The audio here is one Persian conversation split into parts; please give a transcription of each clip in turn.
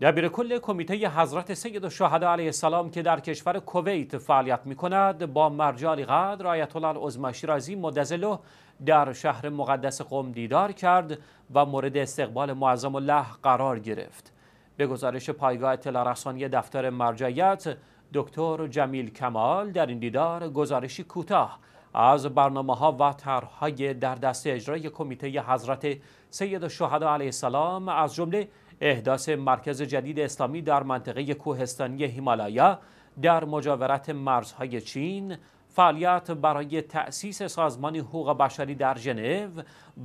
دبیر کل کمیته حضرت سید الشهدا علیه السلام که در کشور کویت فعالیت می کند با مرجال قدر آیت الله العظما شیرازی مدظله در شهر مقدس قم دیدار کرد و مورد استقبال معظم الله قرار گرفت به گزارش پایگاه اطلاع رسانی دفتر مرجعیت دکتر جمیل کمال در این دیدار گزارشی کوتاه از برنامه ها و طرحهای در دست اجرای کمیته حضرت سید الشهدا علیه السلام از جمله احداث مرکز جدید اسلامی در منطقه کوهستانی هیمالایا در مجاورت مرزهای چین فعالیت برای تأسیس سازمان حقوق بشری در ژنو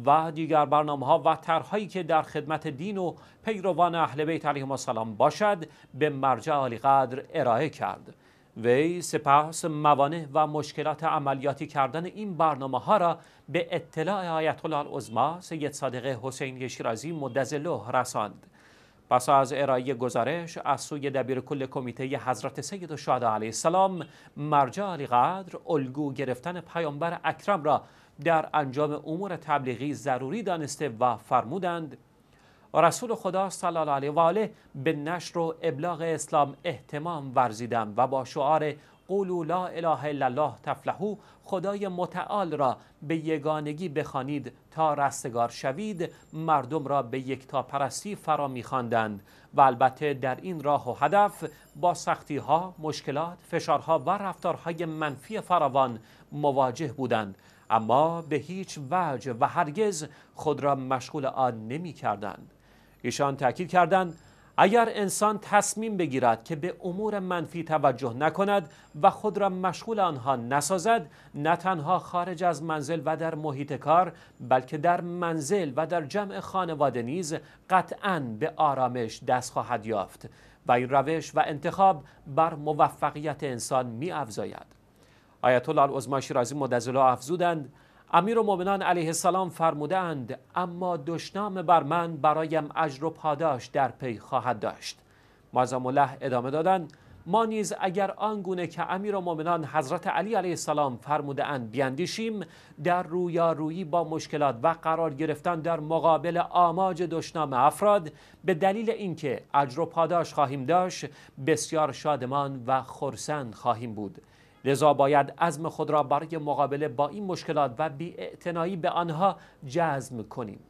و دیگر برنامه ها و طرحهایی که در خدمت دین و پیروان اهل بیت علیهم السلام باشد به مرجع قدر ارائه کرد وی سپس موانع و مشکلات عملیاتی کردن این برنامه ها را به اطلاع آیت الله العظما سید صادق حسینی شیرازی مدظله رساند پس از ارائه گزارش از سوی دبیر کل کمیته حضرت سید الشهدا علیه السلام مرجع علی قدر الگو گرفتن پیامبر اکرم را در انجام امور تبلیغی ضروری دانسته و فرمودند رسول خدا صلی الله علیه و آله به نشر و ابلاغ اسلام اهتمام ورزیدم و با شعار قولو لا اله الا الله تفلحو خدای متعال را به یگانگی بخوانید تا رستگار شوید مردم را به یکتا پرستی فرا میخواندند و البته در این راه و هدف با سختی ها، مشکلات، فشارها و رفتارهای منفی فراوان مواجه بودند اما به هیچ وجه و هرگز خود را مشغول آن نمی کردند. ایشان تاکید کردند اگر انسان تصمیم بگیرد که به امور منفی توجه نکند و خود را مشغول آنها نسازد نه تنها خارج از منزل و در محیط کار بلکه در منزل و در جمع خانواده نیز قطعا به آرامش دست خواهد یافت و این روش و انتخاب بر موفقیت انسان می افزاید آیت الله رازی شیرازی مدظله افزودند امیر مومنان علیه السلام فرمودند اما دشنام بر من برایم اجر و پاداش در پی خواهد داشت معظم الله ادامه دادند ما نیز اگر آنگونه که امیر مومنان حضرت علی علیه السلام فرموده اند بیاندیشیم در رویارویی با مشکلات و قرار گرفتن در مقابل آماج دشنام افراد به دلیل اینکه اجر و پاداش خواهیم داشت بسیار شادمان و خرسند خواهیم بود لذا باید عزم خود را برای مقابله با این مشکلات و بیاعتنایی به آنها جزم کنیم